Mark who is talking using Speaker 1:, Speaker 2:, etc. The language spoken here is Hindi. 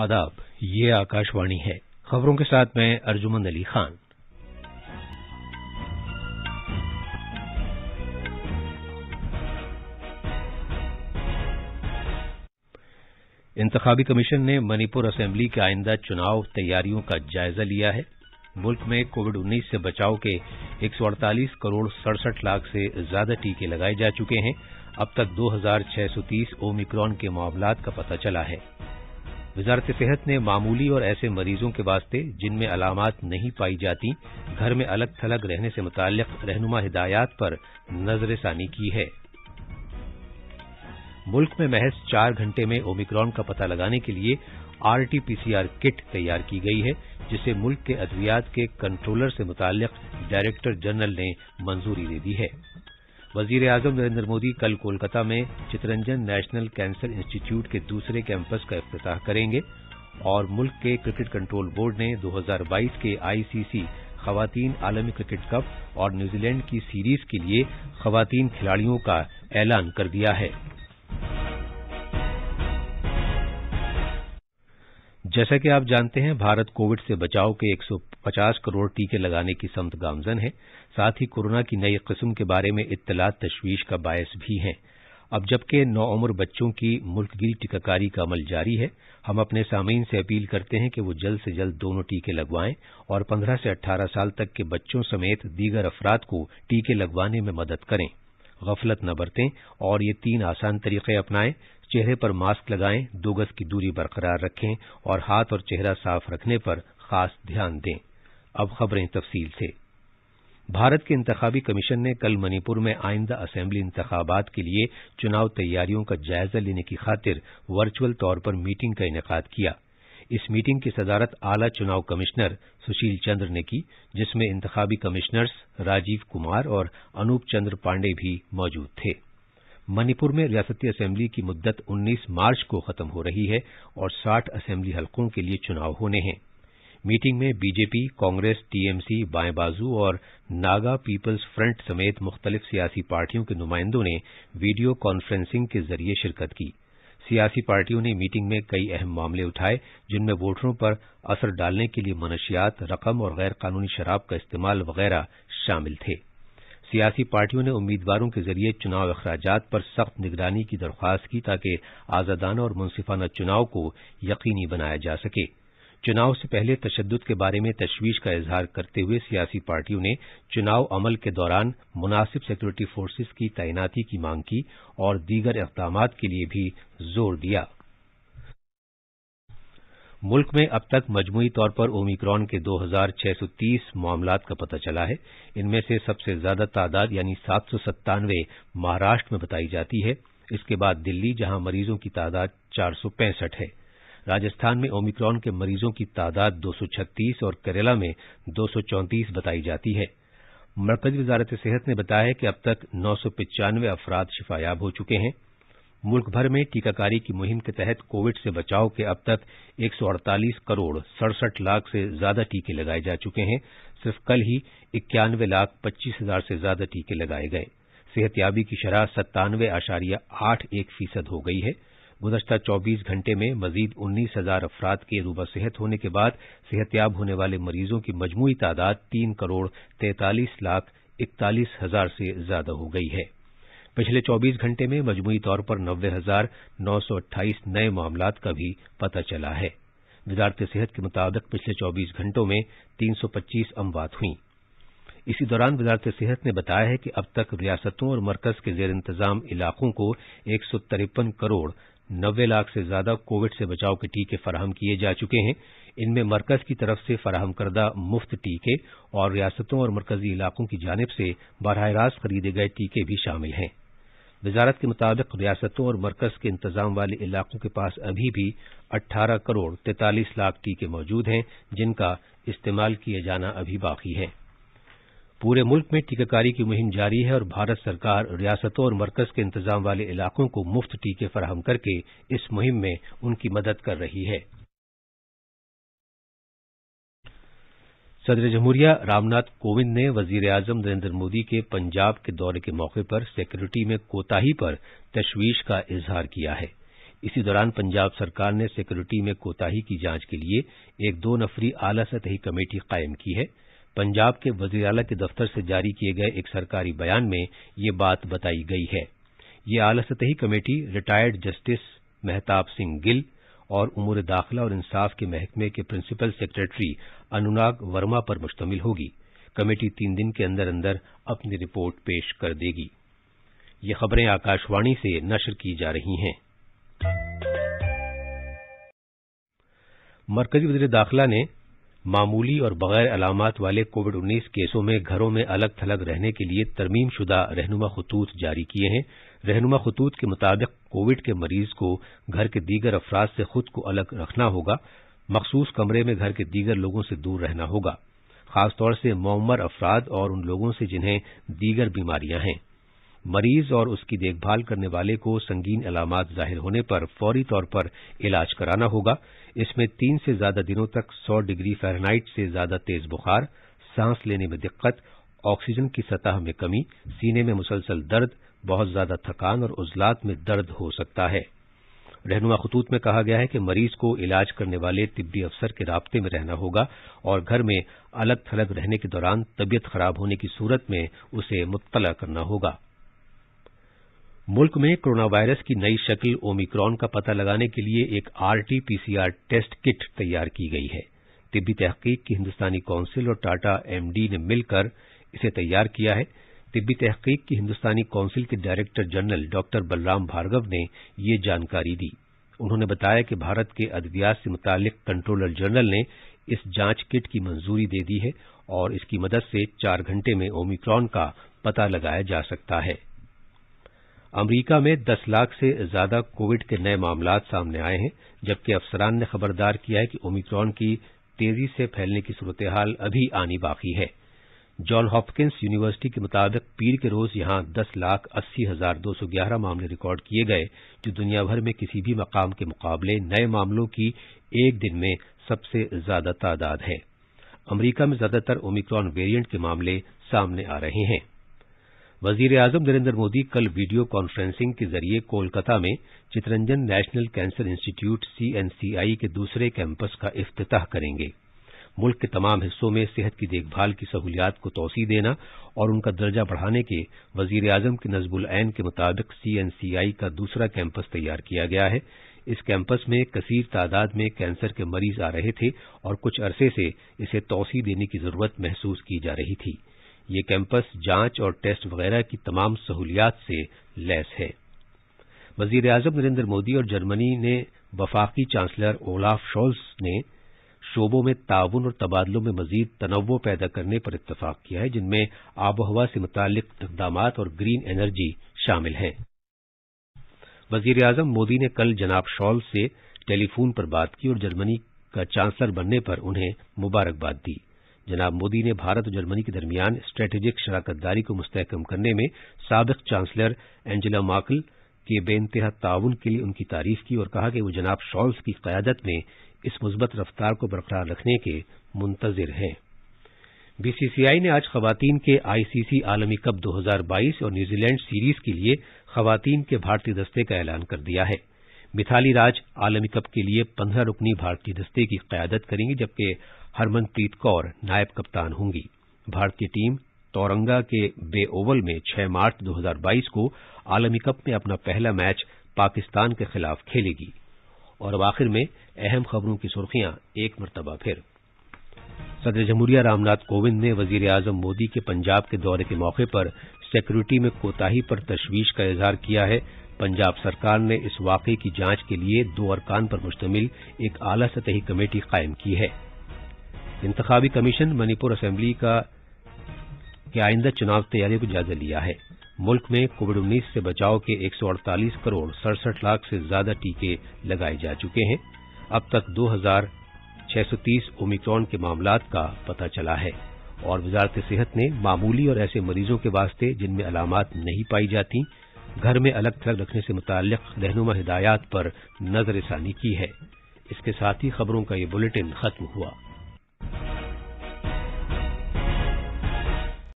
Speaker 1: आदाब ये आकाशवाणी है खबरों के साथ मैं अर्जुमन अली खान इंतबी कमीशन ने मणिपुर असेंबली के आइंदा चुनाव तैयारियों का जायजा लिया है मुल्क में कोविड 19 से बचाव के एक करोड़ सड़सठ लाख से ज्यादा टीके लगाए जा चुके हैं अब तक 2630 ओमिक्रॉन के मामला का पता चला है वजारत सेहत ने मामूली और ऐसे मरीजों के वास्ते जिनमें अलामत नहीं पाई जाती घर में अलग थलग रहने से मुतल रहनुमा हिदायत पर नजर की है मुल्क में महज चार घंटे में ओमिक्रॉन का पता लगाने के लिए आरटीपीसीआर किट तैयार की गई है जिसे मुल्क के अद्वियात के कंट्रोलर से मुतल डायरेक्टर जनरल ने मंजूरी दे दी है वजीर आजम नरेंद्र मोदी कल कोलकाता में चितरंजन नेशनल कैंसर इंस्टीट्यूट के दूसरे कैंपस का अफ्ताह करेंगे और मुल्क के क्रिकेट कंट्रोल बोर्ड ने 2022 के आईसीसी खवतान आलमी क्रिकेट कप और न्यूजीलैंड की सीरीज के लिए खवतान खिलाड़ियों का ऐलान कर दिया है जैसा कि आप जानते हैं भारत कोविड से बचाव के 150 करोड़ टीके लगाने की समत गामजन है साथ ही कोरोना की नई किस्म के बारे में इत्तलात तशवीश का बायस भी हैं अब जबकि नौ उम्र बच्चों की मुल्कगिरी टीकाकारी का अमल जारी है हम अपने सामीन से अपील करते हैं कि वो जल्द से जल्द दोनों टीके लगवाएं और 15 से 18 साल तक के बच्चों समेत दीगर अफराद को टीके लगवाने में मदद करें गफलत न बरतें और ये तीन आसान तरीके अपनाएं चेहरे पर मास्क लगाएं दो गज की दूरी बरकरार रखें और हाथ और चेहरा साफ रखने पर खास ध्यान दें अब खबरें तफसील से भारत के इंतबी कमीशन ने कल मणिपुर में आइंदा असेंबली इंतबात के लिए चुनाव तैयारियों का जायजा लेने की खातिर वर्चुअल तौर पर मीटिंग का इनका किया इस मीटिंग की सदारत आला चुनाव कमिश्नर सुशील चंद्र ने की जिसमें इंतबी कमिश्नर्स राजीव कुमार और अनूप चंद्र पांडे भी मौजूद थे मणिपुर में रियासती असेंबली की मुद्दत 19 मार्च को खत्म हो रही है और 60 असेंबली हलकों के लिए चुनाव होने हैं मीटिंग में बीजेपी कांग्रेस टीएमसी बाएं बाजू और नागा पीपल्स फ्रंट समेत मुख्तलिफ सियासी पार्टियों के नुमाइंदों ने वीडियो कॉन्फ्रेंसिंग के जरिए शिरकत की सियासी पार्टियों ने मीटिंग में कई अहम मामले उठाए जिनमें वोटरों पर असर डालने के लिए मनशियात रकम और गैर कानूनी शराब का इस्तेमाल वगैरह शामिल थे सियासी पार्टियों ने उम्मीदवारों के जरिए चुनाव अखराज पर सख्त निगरानी की दरख्वास्त की ताकि आजादाना और मुंसिफाना चुनाव को यकीनी बनाया जा सके चुनाव से पहले तशद के बारे में तशवीश का इजहार करते हुए सियासी पार्टियों ने चुनाव अमल के दौरान मुनासिब सिक्योरिटी फोर्सेज की तैनाती की मांग की और दीगर इकदाम के लिए भी जोर दिया मुल्क में अब तक मजमुई तौर पर ओमिक्रॉन के दो हजार छह सौ तीस मामलात का पता चला है इनमें से सबसे ज्यादा तादाद यानी सात सौ सत्तानवे महाराष्ट्र में बताई जाती है इसके बाद दिल्ली जहां मरीजों की तादाद चार सौ पैंसठ है राजस्थान में ओमिक्रॉन के मरीजों की तादाद दो सौ छत्तीस और केरला में दो सौ चौंतीस बताई जाती है मरकजी वजारत सेहत ने बताया कि अब तक नौ सौ पिचानवे अफराद शिफायाब हो चुके हैं मुल्क भर में टीकाकारी की मुहिम के तहत कोविड से बचाव के अब तक एक सौ अड़तालीस करोड़ सड़सठ लाख से ज्यादा टीके लगाए जा चुके हैं सिर्फ कल ही इक्यानवे लाख पच्चीस हजार से ज्यादा टीके लगाए गए सेहतयाबी की शरह सत्तानवे आशारिया आठ एक फीसद हो गई है गुजश्ता चौबीस घंटे में मजीद उन्नीस हजार अफराद के रूबा सेहत होने के बाद सेहतयाब होने वाले मरीजों की मजमू तादाद तीन करोड़ तैंतालीस लाख इकतालीस हजार से ज्यादा हो गई है पिछले 24 घंटे में मजमूई तौर पर नब्बे हजार नौ सौ अट्ठाईस नए मामला का भी पता चला है वजारत सेहत के मुताबिक पिछले 24 घंटों में 325 अमवात हुई इसी दौरान वजारत सेहत ने बताया है कि अब तक रियासतों और मरकज के जेर इंतजाम इलाकों को एक सौ तिरपन करोड़ नब्बे लाख से ज्यादा कोविड से बचाव के टीके फराहम किए जा चुके हैं इनमें मरकज की तरफ से फराहम करदा मुफ्त टीके और रियासतों और मरकजी इलाकों की जानब से बरह रास्त खरीदे गए टीके भी शामिल हैं वजारत के मुताबिक रियासतों और मरकज के इंतजाम वाले इलाकों के पास अभी भी अट्ठारह करोड़ तैतालीस लाख टीके मौजूद हैं जिनका इस्तेमाल किया जाना अभी बाकी है पूरे मुल्क में टीकाकारी की मुहिम जारी है और भारत सरकार रियासतों और मरकज के इंतजाम वाले इलाकों को मुफ्त टीके फराहम करके इस मुहिम में उनकी मदद कर रही है सदर जम्हूरिया रामनाथ कोविंद ने वजीर आजम नरेन्द्र मोदी के पंजाब के दौरे के मौके पर सिक्योरिटी में कोताही पर तशवीश का इजहार किया है इसी दौरान पंजाब सरकार ने सिक्योरिटी में कोताही की जांच के लिए एक दो नफरी आला सतही कमेटी कायम की है पंजाब के वजीर के दफ्तर से जारी किए गए एक सरकारी बयान में ये बात बताई गई है ये आला सतही committee retired justice Mehtab Singh Gill और उमूर दाखिला और इंसाफ के महकमे के प्रिंसिपल सेक्रेटरी अनुराग वर्मा पर मुश्तमिल होगी कमेटी तीन दिन के अंदर अंदर अपनी रिपोर्ट पेश कर देगी ये खबरें आकाशवाणी से नशर की जा रही हैं मरकजी वजीर दाखिला ने मामूली और बगैर अलामत वाले कोविड उन्नीस केसों में घरों में अलग थलग रहने के लिए तरमीमशुदा रहनुमा खतूत जारी किए हैं रहनुमा खतूत के मुताबिक कोविड के मरीज को घर के दीगर अफराद से खुद को अलग रखना होगा मखसूस कमरे में घर के दीगर लोगों से दूर रहना होगा खासतौर से मोमर अफराद और उन लोगों से जिन्हें दीगर बीमारियां हैं मरीज और उसकी देखभाल करने वाले को संगीन अलामत जाहिर होने पर फौरी तौर पर इलाज कराना होगा इसमें तीन से ज्यादा दिनों तक 100 डिग्री फारेनहाइट से ज्यादा तेज बुखार सांस लेने में दिक्कत ऑक्सीजन की सतह में कमी सीने में मुसलसल दर्द बहुत ज्यादा थकान और उजलात में दर्द हो सकता है रहनुमा खतूत में कहा गया है कि मरीज को इलाज करने वाले तिब्बी अफसर के रबते में रहना होगा और घर में अलग थलग रहने के दौरान तबीयत खराब होने की सूरत में उसे मुतला करना होगा मुल्क में कोरोना वायरस की नई शक्ल ओमिक्रॉन का पता लगाने के लिए एक आरटीपीसीआर टेस्ट किट तैयार की गई है तिब्बी तहकीक की हिंदुस्तानी काउंसिल और टाटा एमडी ने मिलकर इसे तैयार किया है तिब्बी तहकीक की हिंदुस्तानी काउंसिल के director general doctor Balram Bhargava ने यह जानकारी दी उन्होंने बताया कि भारत के अद्वियात से मुतालिक कंट्रोलर जनरल ने इस जांच किट की मंजूरी दे दी है और इसकी मदद से चार घंटे में ओमिक्रॉन का पता लगाया जा सकता है अमरीका में दस लाख से ज्यादा कोविड के नए मामला सामने आए हैं जबकि अफसरान ने खबरदार किया है कि ओमिक्रॉन की तेजी से फैलने की सूरत हाल अभी आनी बाकी है जॉन हॉपकिंस यूनिवर्सिटी के मुताबिक पीर के रोज यहां दस लाख अस्सी हजार दो सौ ग्यारह मामले रिकॉर्ड किए गए जो दुनिया भर में किसी भी मकाम के मुकाबले नए मामलों की एक दिन में सबसे ज्यादा तादाद है अमरीका में ज्यादातर ओमिक्रॉन वेरिएंट के मामले सामने आ रहे हैं वजीर आजम नरेंद्र मोदी कल वीडियो कॉन्फ्रेंसिंग के जरिए कोलकाता में Chittaranjan national cancer institute CNCI के दूसरे कैंपस का अफ्ताह करेंगे मुल्क के तमाम हिस्सों में सेहत की देखभाल की सहूलियात को तोसी देना और उनका दर्जा बढ़ाने के वजीर आजम के नजबुल ऐन के मुताबिक सीएनसीआई का दूसरा कैंपस तैयार किया गया है इस कैंपस में कसीर तादाद में कैंसर के मरीज आ रहे थे और कुछ अरसे से इसे तोसी देने की जरूरत महसूस की जा रही थी ये कैंपस जांच और टेस्ट वगैरह की तमाम सहूलियात से लैस है वजीर अजम नरेंद्र मोदी और जर्मनी ने वफाकी चांसलर ओलाफ शोल्स ने शोबों में ताउन और तबादलों में मजीद तनवो पैदा करने पर इतफाक किया है जिनमें आबोहवा से मुतल इकदाम और ग्रीन एनर्जी शामिल हैं वजीर अजम मोदी ने कल जनाब शॉल से टेलीफोन पर बात की और जर्मनी का चांसलर बनने पर उन्हें मुबारकबाद दी जनाब मोदी ने भारत और जर्मनी के दरमियान स्ट्रेटेजिक शराकतदारी को मुस्तकम करने में सबक चांसलर एंजेला मार्कल के बेनतहा ताउन के लिए उनकी तारीफ की और कहा कि वो जनाब शॉल्स की क्यादत में इस मुस्बत रफ्तार को बरकरार रखने के मुंतजर हैं बीसीसीआई ने आज खवतान के आईसीसी आलमी कप 2022 और न्यूजीलैंड सीरीज के लिए खवतान के भारतीय दस्ते का ऐलान कर दिया है मिथाली राज आलमी कप के लिए पंद्रह रुकनी भारतीय दस्ते की क्यादत करेंगी जबकि हरमनप्रीत कौर नायब कप्तान होंगी भारतीय टीम तोरंगा के बे ओवल में 6 मार्च 2022 को आलमी कप में अपना पहला मैच पाकिस्तान के खिलाफ खेलेगी और अब आखिर में अहम खबरों की सुर्खियां एक मरतबा फिर सदर जमहूरिया रामनाथ कोविंद ने वजीर आजम मोदी के पंजाब के दौरे के मौके पर सिक्योरिटी में कोताही पर तशवीश का इजहार किया है पंजाब सरकार ने इस वाकई की जांच के लिए दो अरकान पर मुश्तमिल एक आला सतही कमेटी कायम की है इंतबी कमीशन मणिपुर असम्बली का के आइंदा चुनाव तैयारियों को जायजा लिया है मुल्क में कोविड उन्नीस से बचाव के एक सौ अड़तालीस करोड़ सड़सठ लाख से ज्यादा टीके लगाए जा चुके हैं अब तक दो हजार छह सौ तीस ओमिक्रॉन के मामला का पता चला है और वजारत सेहत ने मामूली और ऐसे मरीजों के वास्ते जिनमें अलामत नहीं पाई जाती घर में अलग थलग रखने से मुतक रहनुमा हिदायत पर नजरसानी की है इसके साथ ही खबरों का ये बुलेटिन खत्म हुआ